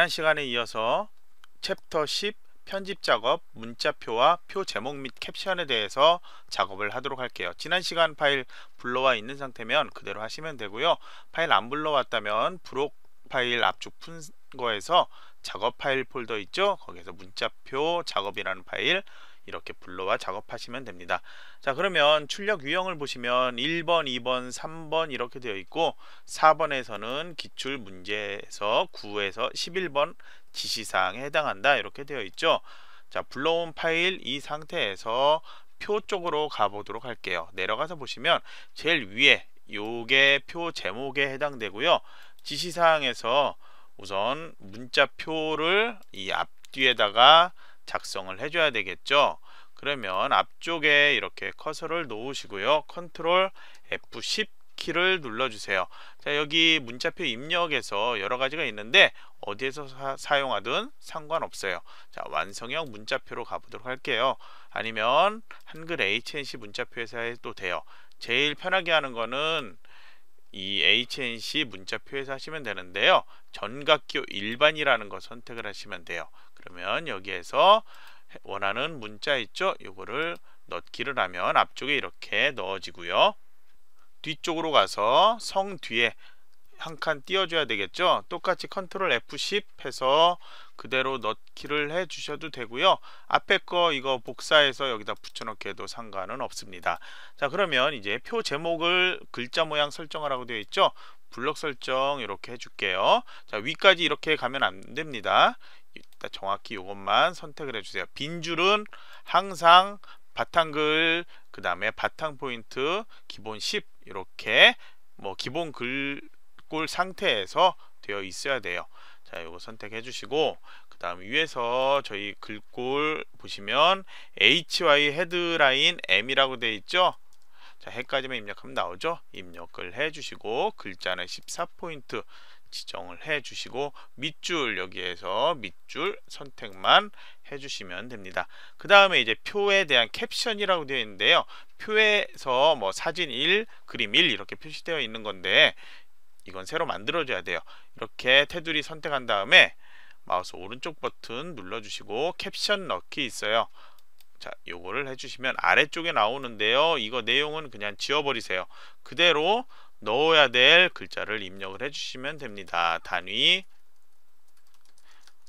지난 시간에 이어서 챕터 10 편집 작업, 문자표와 표 제목 및 캡션에 대해서 작업을 하도록 할게요. 지난 시간 파일 불러와 있는 상태면 그대로 하시면 되고요. 파일 안 불러왔다면 브록 파일 압축 푼 거에서 작업 파일 폴더 있죠? 거기에서 문자표 작업이라는 파일 이렇게 불러와 작업하시면 됩니다 자 그러면 출력 유형을 보시면 1번 2번 3번 이렇게 되어 있고 4번에서는 기출 문제에서 9에서 11번 지시사항에 해당한다 이렇게 되어 있죠 자 불러온 파일 이 상태에서 표 쪽으로 가보도록 할게요 내려가서 보시면 제일 위에 요게 표 제목에 해당되고요 지시사항에서 우선 문자표를 이 앞뒤에다가 작성을 해줘야 되겠죠. 그러면 앞쪽에 이렇게 커서를 놓으시고요. 컨트롤 F10 키를 눌러주세요. 자 여기 문자표 입력에서 여러 가지가 있는데 어디에서 사, 용하든 상관없어요. 자 완성형 문자표로 가보도록 할게요. 아니면 한글 HNC 문자표에서 해도 돼요. 제일 편하게 하는 거는 이 HNC 문자표에서 하시면 되는데요. 전각교 일반이라는 거 선택을 하시면 돼요. 그러면 여기에서 원하는 문자 있죠? 이거를 넣기를 하면 앞쪽에 이렇게 넣어지고요. 뒤쪽으로 가서 성 뒤에 한 칸 띄워줘야 되겠죠? 똑같이 컨트롤 F10 해서 그대로 넣기를 해주셔도 되고요. 앞에 거 이거 복사해서 여기다 붙여넣기 해도 상관은 없습니다. 자 그러면 이제 표 제목을 글자 모양 설정하라고 되어 있죠? 블럭 설정 이렇게 해줄게요. 자 위까지 이렇게 가면 안 됩니다. 일단 정확히 이것만 선택을 해주세요. 빈 줄은 항상 바탕글 그 다음에 바탕 포인트 기본 10 이렇게 뭐 기본 글꼴 상태에서 되어 있어야 돼요. 자, 이거 선택해 주시고 그 다음 위에서 저희 글꼴 보시면 HY 헤드라인 M이라고 되어 있죠. 자, 해까지만 입력하면 나오죠. 입력을 해주시고 글자는 14포인트 지정을 해 주시고 밑줄 여기에서 밑줄 선택만 해 주시면 됩니다 그 다음에 이제 표에 대한 캡션이라고 되어 있는데요 표에서 뭐 사진 1 그림 1 이렇게 표시되어 있는 건데 이건 새로 만들어 줘야 돼요 이렇게 테두리 선택한 다음에 마우스 오른쪽 버튼 눌러 주시고 캡션 넣기 있어요 자 요거를 해주시면 아래쪽에 나오는데요 이거 내용은 그냥 지워버리세요 그대로 넣어야 될 글자를 입력을 해주시면 됩니다. 단위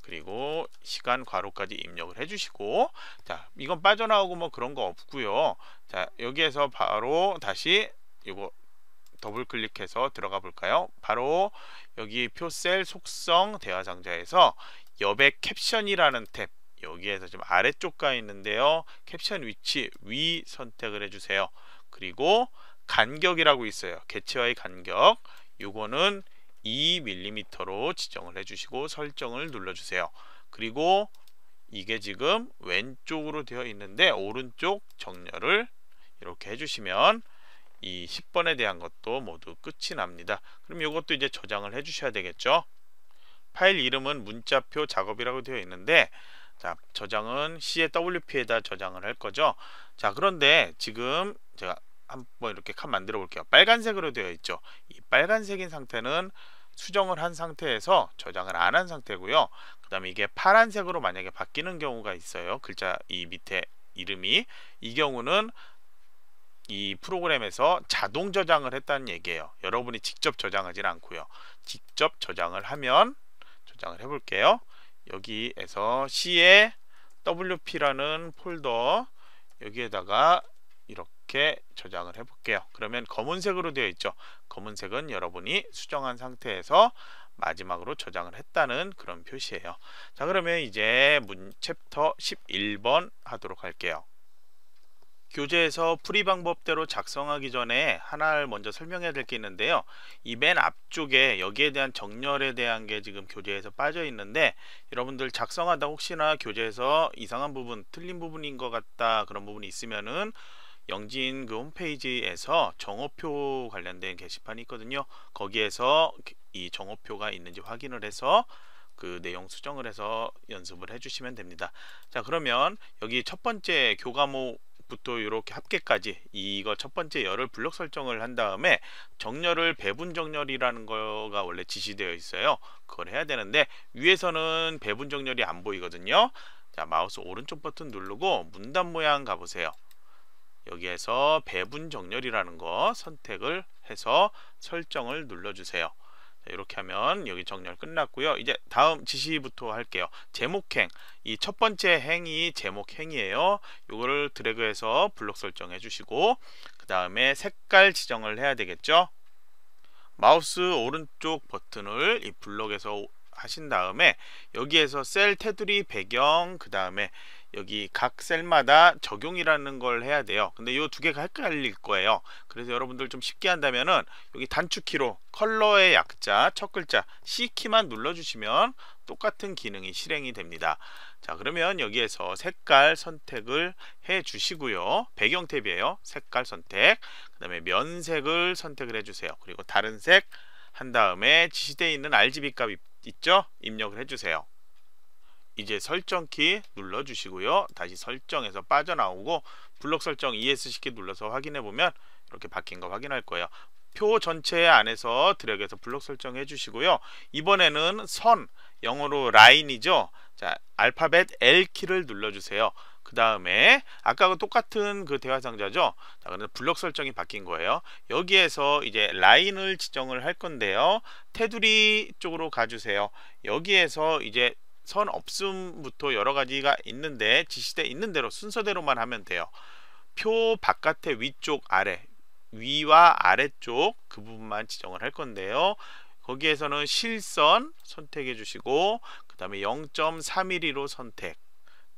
그리고 시간 괄호까지 입력을 해주시고 자 이건 빠져나오고 뭐 그런 거 없고요. 자 여기에서 바로 다시 이거 더블 클릭해서 들어가 볼까요? 바로 여기 표 셀 속성 대화 상자에서 여백 캡션이라는 탭 여기에서 지금 아래쪽 가 있는데요. 캡션 위치 위 선택을 해주세요. 그리고 간격이라고 있어요. 개체와의 간격. 요거는 2mm로 지정을 해주시고 설정을 눌러주세요. 그리고 이게 지금 왼쪽으로 되어 있는데 오른쪽 정렬을 이렇게 해주시면 이 10번에 대한 것도 모두 끝이 납니다. 그럼 이것도 이제 저장을 해주셔야 되겠죠. 파일 이름은 문자표 작업이라고 되어 있는데 자 저장은 CWP에다 저장을 할 거죠. 자 그런데 지금 제가 한번 이렇게 칸 만들어 볼게요. 빨간색으로 되어 있죠. 이 빨간색인 상태는 수정을 한 상태에서 저장을 안 한 상태고요. 그 다음에 이게 파란색으로 만약에 바뀌는 경우가 있어요. 글자 이 밑에 이름이 이 경우는 이 프로그램에서 자동 저장을 했다는 얘기예요. 여러분이 직접 저장하진 않고요. 직접 저장을 하면 저장을 해볼게요. 여기에서 C에 WP라는 폴더 여기에다가 이렇게 이렇게 저장을 해 볼게요 그러면 검은색으로 되어 있죠 검은색은 여러분이 수정한 상태에서 마지막으로 저장을 했다는 그런 표시예요 자 그러면 이제 문 챕터 11번 하도록 할게요 교재에서 풀이 방법대로 작성하기 전에 하나를 먼저 설명해야 될 게 있는데요 이 맨 앞쪽에 여기에 대한 정렬에 대한 게 지금 교재에서 빠져 있는데 여러분들 작성하다 혹시나 교재에서 이상한 부분 틀린 부분인 것 같다 그런 부분이 있으면은 영진 그 홈페이지에서 정호표 관련된 게시판이 있거든요. 거기에서 그, 이 정호표가 있는지 확인을 해서 그 내용 수정을 해서 연습을 해주시면 됩니다. 자 그러면 여기 첫 번째 교과목 부터 이렇게 합계까지 이거 첫 번째 열을 블록 설정을 한 다음에 정렬을 배분 정렬이라는 거가 원래 지시되어 있어요. 그걸 해야 되는데 위에서는 배분 정렬이 안 보이거든요. 자 마우스 오른쪽 버튼 누르고 문단 모양 가보세요. 여기에서 배분 정렬이라는 거 선택을 해서 설정을 눌러주세요. 이렇게 하면 여기 정렬 끝났고요. 이제 다음 지시부터 할게요. 제목행 이 첫 번째 행이 제목행이에요. 이거를 드래그해서 블록 설정해 주시고 그 다음에 색깔 지정을 해야 되겠죠. 마우스 오른쪽 버튼을 이 블록에서 하신 다음에 여기에서 셀 테두리 배경 그 다음에 여기 각 셀마다 적용이라는 걸 해야 돼요 근데 요 두 개가 헷갈릴 거예요 그래서 여러분들 좀 쉽게 한다면은 여기 단축키로 컬러의 약자 첫 글자 C키만 눌러주시면 똑같은 기능이 실행이 됩니다 자 그러면 여기에서 색깔 선택을 해 주시고요 배경 탭이에요 색깔 선택 그 다음에 면색을 선택을 해 주세요 그리고 다른 색 한 다음에 지시되어 있는 RGB 값 있죠 입력을 해 주세요 이제 설정 키 눌러 주시고요 다시 설정에서 빠져나오고 블록 설정 ESC 키 눌러서 확인해 보면 이렇게 바뀐 거 확인할 거예요 표 전체 안에서 드래그해서 블록 설정해 주시고요 이번에는 선 영어로 라인이죠 자 알파벳 L 키를 눌러주세요 그 다음에 아까와 똑같은 그 대화 상자죠 자, 그런데 블록 설정이 바뀐 거예요 여기에서 이제 라인을 지정을 할 건데요 테두리 쪽으로 가주세요 여기에서 이제 선 없음부터 여러 가지가 있는데 지시돼 있는 대로 순서대로만 하면 돼요. 표바깥에 위쪽 아래 위와 아래쪽 그 부분만 지정을 할 건데요. 거기에서는 실선 선택해 주시고 그 다음에 0 3 m m 로 선택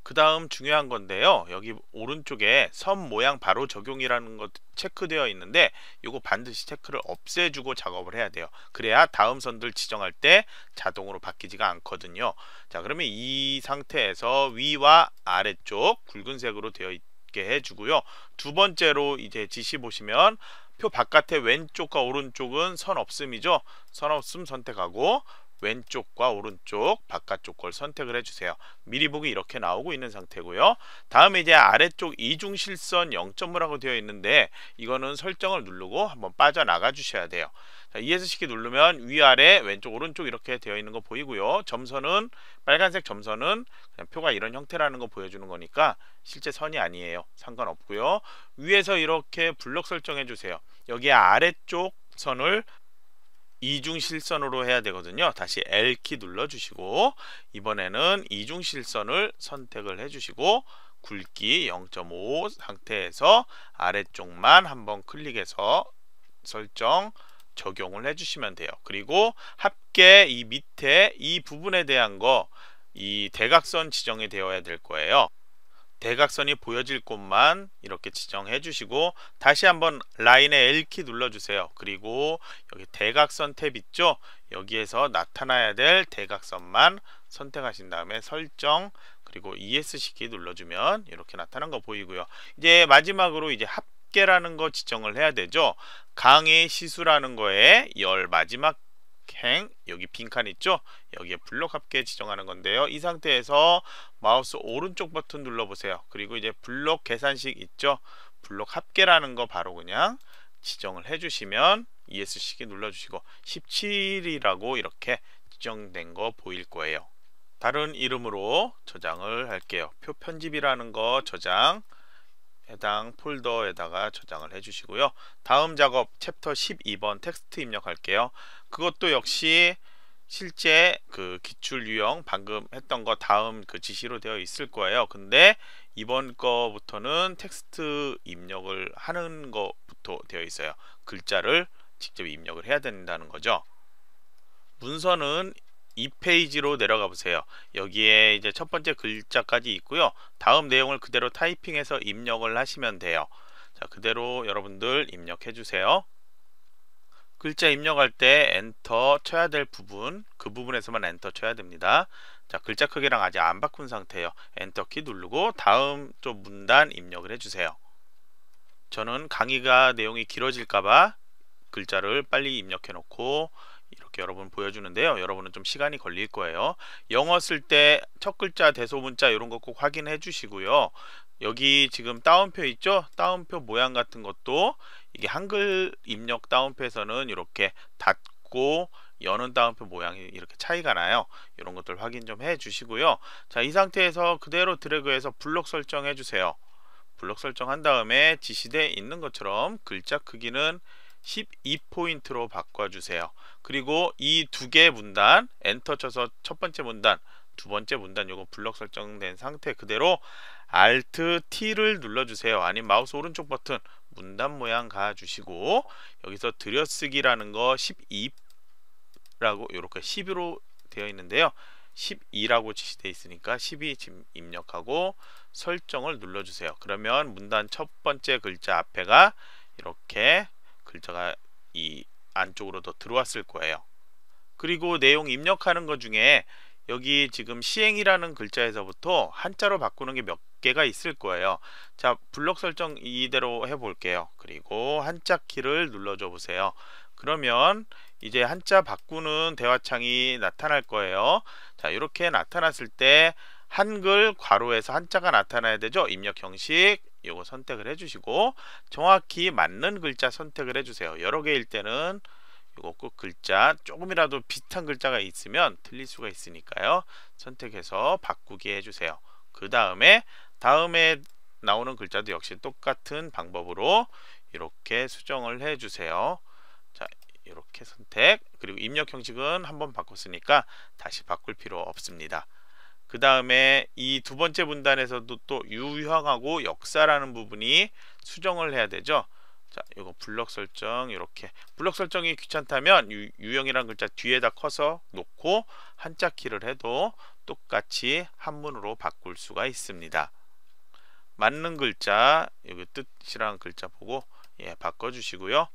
그 다음 중요한 건데요 여기 오른쪽에 선 모양 바로 적용이라는 것 체크되어 있는데 이거 반드시 체크를 없애주고 작업을 해야 돼요 그래야 다음 선들 지정할 때 자동으로 바뀌지가 않거든요 자 그러면 이 상태에서 위와 아래쪽 굵은색으로 되어 있게 해주고요 두 번째로 이제 지시 보시면 표 바깥에 왼쪽과 오른쪽은 선 없음이죠 선 없음 선택하고 왼쪽과 오른쪽 바깥쪽 걸 선택을 해주세요. 미리 보기 이렇게 나오고 있는 상태고요. 다음에 이제 아래쪽 이중실선 0.5라고 되어 있는데 이거는 설정을 누르고 한번 빠져나가 주셔야 돼요. 자, ESC키 누르면 위아래 왼쪽 오른쪽 이렇게 되어 있는 거 보이고요. 점선은 빨간색 점선은 그냥 표가 이런 형태라는 거 보여주는 거니까 실제 선이 아니에요. 상관없고요. 위에서 이렇게 블럭 설정해 주세요. 여기 아래쪽 선을 이중 실선으로 해야 되거든요. 다시 L키 눌러주시고 이번에는 이중 실선을 선택을 해주시고 굵기 0.5 상태에서 아래쪽만 한번 클릭해서 설정 적용을 해주시면 돼요. 그리고 합계 이 밑에 이 부분에 대한 거 이 대각선 지정이 되어야 될 거예요. 대각선이 보여질 곳만 이렇게 지정해 주시고 다시 한번 라인의 L키 눌러주세요. 그리고 여기 대각선 탭 있죠? 여기에서 나타나야 될 대각선만 선택하신 다음에 설정 그리고 ESC키 눌러주면 이렇게 나타난 거 보이고요. 이제 마지막으로 이제 합계라는 거 지정을 해야 되죠. 강의 시수라는 거에 열 마지막 행 여기 빈칸 있죠 여기에 블록 합계 지정하는 건데요 이 상태에서 마우스 오른쪽 버튼 눌러 보세요 그리고 이제 블록 계산식 있죠 블록 합계라는 거 바로 그냥 지정을 해주시면 e s c 키 눌러주시고 17이라고 이렇게 지정된 거 보일 거예요 다른 이름으로 저장을 할게요 표 편집이라는 거 저장 해당 폴더에다가 저장을 해주시고요. 다음 작업 챕터 12번 텍스트 입력할게요. 그것도 역시 실제 그 기출 유형 방금 했던 거 다음 그 지시로 되어 있을 거예요. 근데 이번 거부터는 텍스트 입력을 하는 거부터 되어 있어요. 글자를 직접 입력을 해야 된다는 거죠. 문서는 2페이지로 내려가 보세요. 여기에 이제 첫 번째 글자까지 있고요. 다음 내용을 그대로 타이핑해서 입력을 하시면 돼요. 자, 그대로 여러분들 입력해 주세요. 글자 입력할 때 엔터 쳐야 될 부분, 그 부분에서만 엔터 쳐야 됩니다. 자, 글자 크기랑 아직 안 바꾼 상태예요. 엔터 키 누르고 다음 쪽 문단 입력을 해 주세요. 저는 강의가 내용이 길어질까봐 글자를 빨리 입력해 놓고 이렇게 여러분 보여주는데요. 여러분은 좀 시간이 걸릴 거예요. 영어 쓸 때 첫 글자, 대소문자 이런 거 꼭 확인해 주시고요. 여기 지금 다운표 있죠? 다운표 모양 같은 것도 이게 한글 입력 다운표에서는 이렇게 닫고 여는 다운표 모양이 이렇게 차이가 나요 이런 것들 확인 좀 해 주시고요 자이 상태에서 그대로 드래그해서 블록 설정해 주세요 블록 설정한 다음에 지시되어 있는 것처럼 글자 크기는 12포인트로 바꿔주세요. 그리고 이 두개의 문단 엔터 쳐서 첫 번째 문단 두 번째 문단 요거 블럭 설정된 상태 그대로 Alt T를 눌러주세요. 아니면 마우스 오른쪽 버튼 문단 모양 가주시고 여기서 들여쓰기라는 거 12라고 이렇게 10으로 되어 있는데요. 12라고 지시되어 있으니까 12 지금 입력하고 설정을 눌러주세요. 그러면 문단 첫 번째 글자 앞에가 이렇게 글자가 이 안쪽으로 더 들어왔을 거예요. 그리고 내용 입력하는 것 중에 여기 지금 시행이라는 글자에서부터 한자로 바꾸는 게 몇 개가 있을 거예요. 자, 블록 설정 이대로 해볼게요. 그리고 한자 키를 눌러줘 보세요. 그러면 이제 한자 바꾸는 대화창이 나타날 거예요. 자, 이렇게 나타났을 때 한글 괄호에서 한자가 나타나야 되죠. 입력 형식 이거 선택을 해주시고 정확히 맞는 글자 선택을 해주세요. 여러 개일 때는 이거 꼭 글자 조금이라도 비슷한 글자가 있으면 틀릴 수가 있으니까요. 선택해서 바꾸기 해주세요. 그 다음에 다음에 나오는 글자도 역시 똑같은 방법으로 이렇게 수정을 해주세요. 자, 이렇게 선택 그리고 입력 형식은 한번 바꿨으니까 다시 바꿀 필요 없습니다. 그 다음에 이 두 번째 분단에서도 또 유형하고 역사라는 부분이 수정을 해야 되죠. 자, 이거 블럭 설정 이렇게 블럭 설정이 귀찮다면 유, 유형이란 글자 뒤에다 커서 놓고 한자 키를 해도 똑같이 한문으로 바꿀 수가 있습니다. 맞는 글자 여기 뜻이라 글자 보고 예 바꿔주시고요.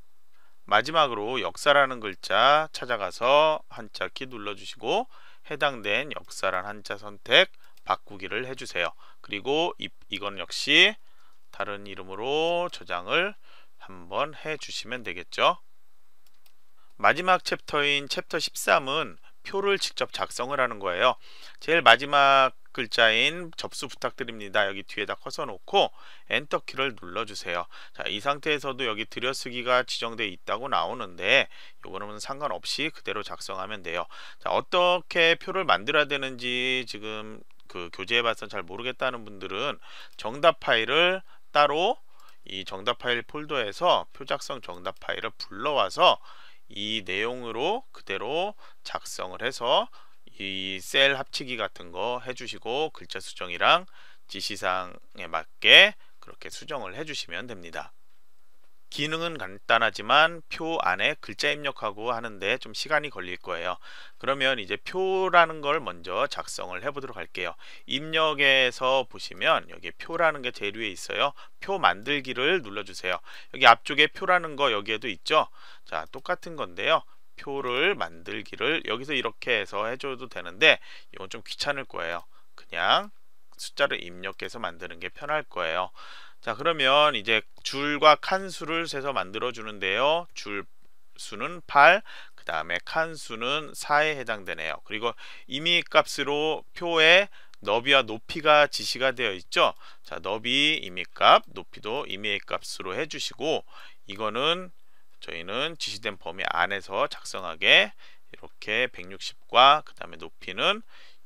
마지막으로 역사라는 글자 찾아가서 한자 키 눌러주시고 해당된 역사란 한자 선택 바꾸기를 해주세요. 그리고 이, 이건 역시 다른 이름으로 저장을 한번 해주시면 되겠죠. 마지막 챕터인 챕터 13은 표를 직접 작성을 하는 거예요. 제일 마지막 글자인 접수 부탁드립니다. 여기 뒤에다 커서 놓고 엔터 키를 눌러주세요. 자, 이 상태에서도 여기 들여쓰기가 지정되어 있다고 나오는데 이거는 상관없이 그대로 작성하면 돼요. 자, 어떻게 표를 만들어야 되는지 지금 그 교재해봐서 에잘 모르겠다는 분들은 정답 파일을 따로 이 정답 파일 폴더에서 표 작성 정답 파일을 불러와서 이 내용으로 그대로 작성을 해서 이셀 합치기 같은 거 해주시고 글자 수정이랑 지시상에 맞게 그렇게 수정을 해주시면 됩니다. 기능은 간단하지만 표 안에 글자 입력하고 하는데 좀 시간이 걸릴 거예요. 그러면 이제 표라는 걸 먼저 작성을 해보도록 할게요. 입력에서 보시면 여기 표라는 게 제일 위에 있어요. 표 만들기를 눌러주세요. 여기 앞쪽에 표라는 거 여기에도 있죠. 자 똑같은 건데요. 표를 만들기를 여기서 이렇게 해서 해줘도 되는데 이건 좀 귀찮을 거예요 그냥 숫자를 입력해서 만드는 게 편할 거예요 자 그러면 이제 줄과 칸수를 세서 만들어 주는데요 줄 수는 8, 그 다음에 칸 수는 4에 해당되네요. 그리고 이미 값으로 표에 너비와 높이가 지시가 되어 있죠. 자, 너비 이미 값, 높이도 이미 값으로 해주시고 이거는 저희는 지시된 범위 안에서 작성하게 이렇게 160과 그 다음에 높이는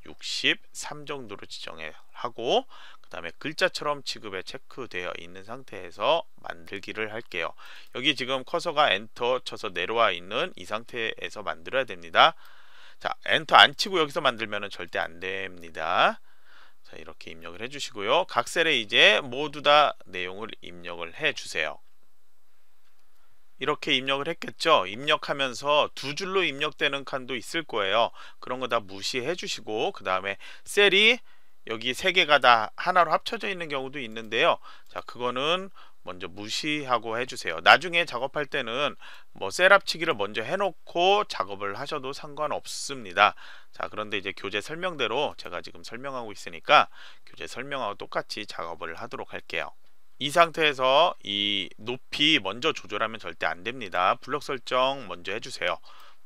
63 정도로 지정해 하고 그 다음에 글자처럼 취급에 체크되어 있는 상태에서 만들기를 할게요 여기 지금 커서가 엔터 쳐서 내려와 있는 이 상태에서 만들어야 됩니다 자 엔터 안 치고 여기서 만들면 절대 안 됩니다 자 이렇게 입력을 해주시고요 각 셀에 이제 모두 다 내용을 입력을 해주세요 이렇게 입력을 했겠죠 입력하면서 두 줄로 입력되는 칸도 있을 거예요 그런 거 다 무시해 주시고 그 다음에 셀이 여기 세 개가 다 하나로 합쳐져 있는 경우도 있는데요 자 그거는 먼저 무시하고 해주세요 나중에 작업할 때는 뭐 셀 합치기를 먼저 해놓고 작업을 하셔도 상관없습니다 자 그런데 이제 교재 설명대로 제가 지금 설명하고 있으니까 교재 설명하고 똑같이 작업을 하도록 할게요 이 상태에서 이 높이 먼저 조절하면 절대 안 됩니다. 블록 설정 먼저 해주세요.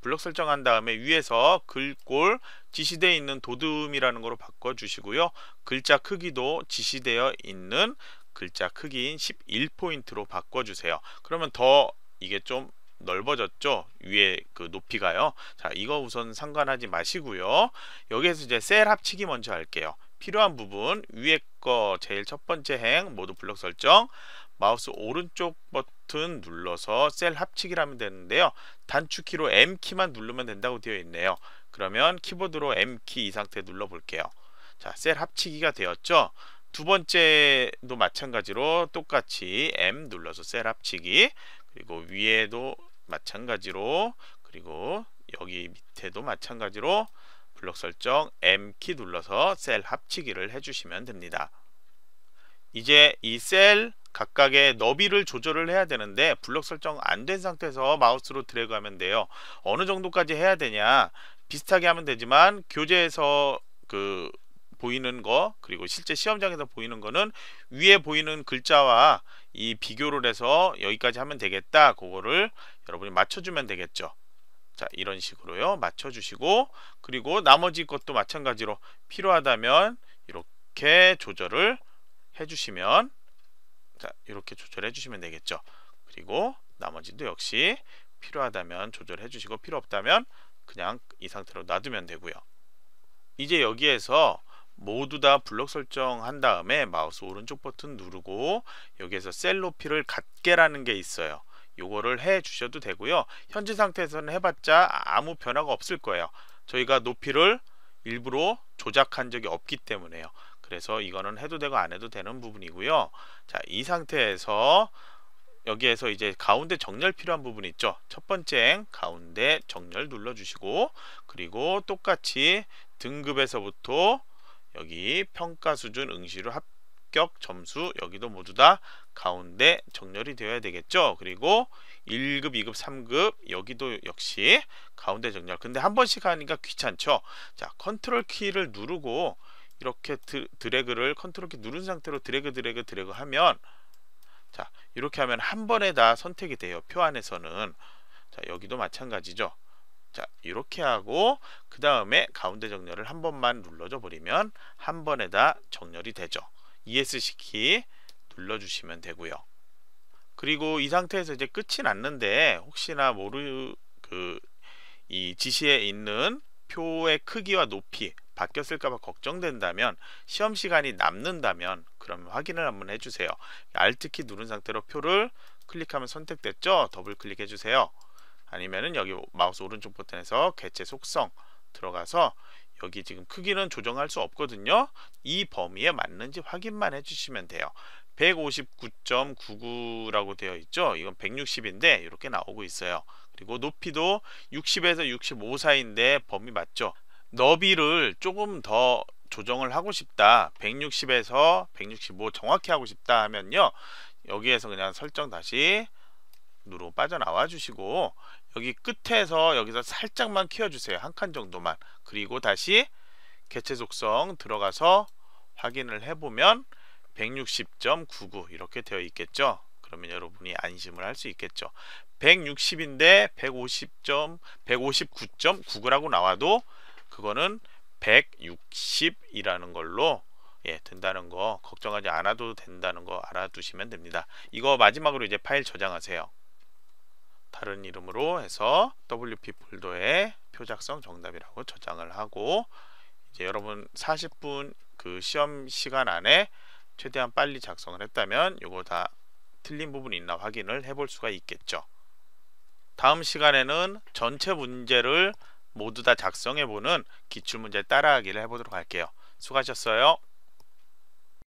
블록 설정한 다음에 위에서 글꼴 지시되어 있는 도듬이라는 거로 바꿔주시고요. 글자 크기도 지시되어 있는 글자 크기인 11포인트로 바꿔주세요. 그러면 더 이게 좀 넓어졌죠 위에 그 높이가요 자 이거 우선 상관하지 마시고요 여기에서 이제 셀 합치기 먼저 할게요 필요한 부분 위에 거 제일 첫 번째 행 모두 블록 설정 마우스 오른쪽 버튼 눌러서 셀 합치기를 하면 되는데요 단축키로 M키만 누르면 된다고 되어 있네요 그러면 키보드로 M키 이 상태 눌러 볼게요 자 셀 합치기가 되었죠 두 번째도 마찬가지로 똑같이 M 눌러서 셀 합치기 그리고 위에도 마찬가지로 그리고 여기 밑에도 마찬가지로 블록 설정 M키 눌러서 셀 합치기를 해주시면 됩니다. 이제 이 셀 각각의 너비를 조절을 해야 되는데 블록 설정 안 된 상태에서 마우스로 드래그하면 돼요. 어느 정도까지 해야 되냐 비슷하게 하면 되지만 교재에서 그 보이는 거 그리고 실제 시험장에서 보이는 거는 위에 보이는 글자와 이 비교를 해서 여기까지 하면 되겠다 그거를 여러분이 맞춰주면 되겠죠 자 이런 식으로요 맞춰주시고 그리고 나머지 것도 마찬가지로 필요하다면 이렇게 조절을 해주시면 자 이렇게 조절해 주시면 되겠죠 그리고 나머지도 역시 필요하다면 조절해 주시고 필요 없다면 그냥 이 상태로 놔두면 되고요 이제 여기에서 모두 다 블록 설정한 다음에 마우스 오른쪽 버튼 누르고 여기에서 셀로피를 갖게라는 게 있어요 요거를 해 주셔도 되고요 현재 상태에서는 해봤자 아무 변화가 없을 거예요 저희가 높이를 일부러 조작한 적이 없기 때문에요 그래서 이거는 해도 되고 안 해도 되는 부분이고요 자이 상태에서 여기에서 이제 가운데 정렬 필요한 부분 있죠 첫 번째 행, 가운데 정렬 눌러 주시고 그리고 똑같이 등급에서부터 여기 평가 수준 응시로 합격 점수 여기도 모두 다 가운데 정렬이 되어야 되겠죠 그리고 1급 2급 3급 여기도 역시 가운데 정렬 근데 한 번씩 하니까 귀찮죠 자 컨트롤 키를 누르고 이렇게 드, 드래그를 컨트롤 키 누른 상태로 드래그 드래그 드래그 하면 자 이렇게 하면 한 번에 다 선택이 돼요 표 안에서는 자 여기도 마찬가지죠 자 이렇게 하고 그 다음에 가운데 정렬을 한 번만 눌러줘 버리면 한 번에 다 정렬이 되죠 ESC 키 눌러주시면 되고요. 그리고 이 상태에서 이제 끝이 났는데 혹시나 모르 그 이 지시에 있는 표의 크기와 높이 바뀌었을까봐 걱정된다면 시험 시간이 남는다면 그럼 확인을 한번 해주세요. Alt키 누른 상태로 표를 클릭하면 선택됐죠? 더블 클릭해주세요. 아니면은 여기 마우스 오른쪽 버튼에서 개체 속성 들어가서 여기 지금 크기는 조정할 수 없거든요 이 범위에 맞는지 확인만 해주시면 돼요 159.99라고 되어 있죠. 이건 160인데 이렇게 나오고 있어요. 그리고 높이도 60에서 65 사이인데 범위 맞죠. 너비를 조금 더 조정을 하고 싶다. 160에서 165 정확히 하고 싶다 하면요. 여기에서 그냥 설정 다시 누르고 빠져나와 주시고 여기 끝에서 여기서 살짝만 키워주세요. 한 칸 정도만. 그리고 다시 개체 속성 들어가서 확인을 해보면 160.99 이렇게 되어 있겠죠 그러면 여러분이 안심을 할 수 있겠죠 160인데 150점 159.99라고 나와도 그거는 160이라는 걸로 예, 된다는 거 걱정하지 않아도 된다는 거 알아두시면 됩니다. 이거 마지막으로 이제 파일 저장하세요. 다른 이름으로 해서 WP 폴더에 표작성 정답이라고 저장을 하고 이제 여러분 40분 그 시험 시간 안에 최대한 빨리 작성을 했다면 이거 다 틀린 부분이 있나 확인을 해볼 수가 있겠죠. 다음 시간에는 전체 문제를 모두 다 작성해보는 기출문제 따라하기를 해보도록 할게요. 수고하셨어요.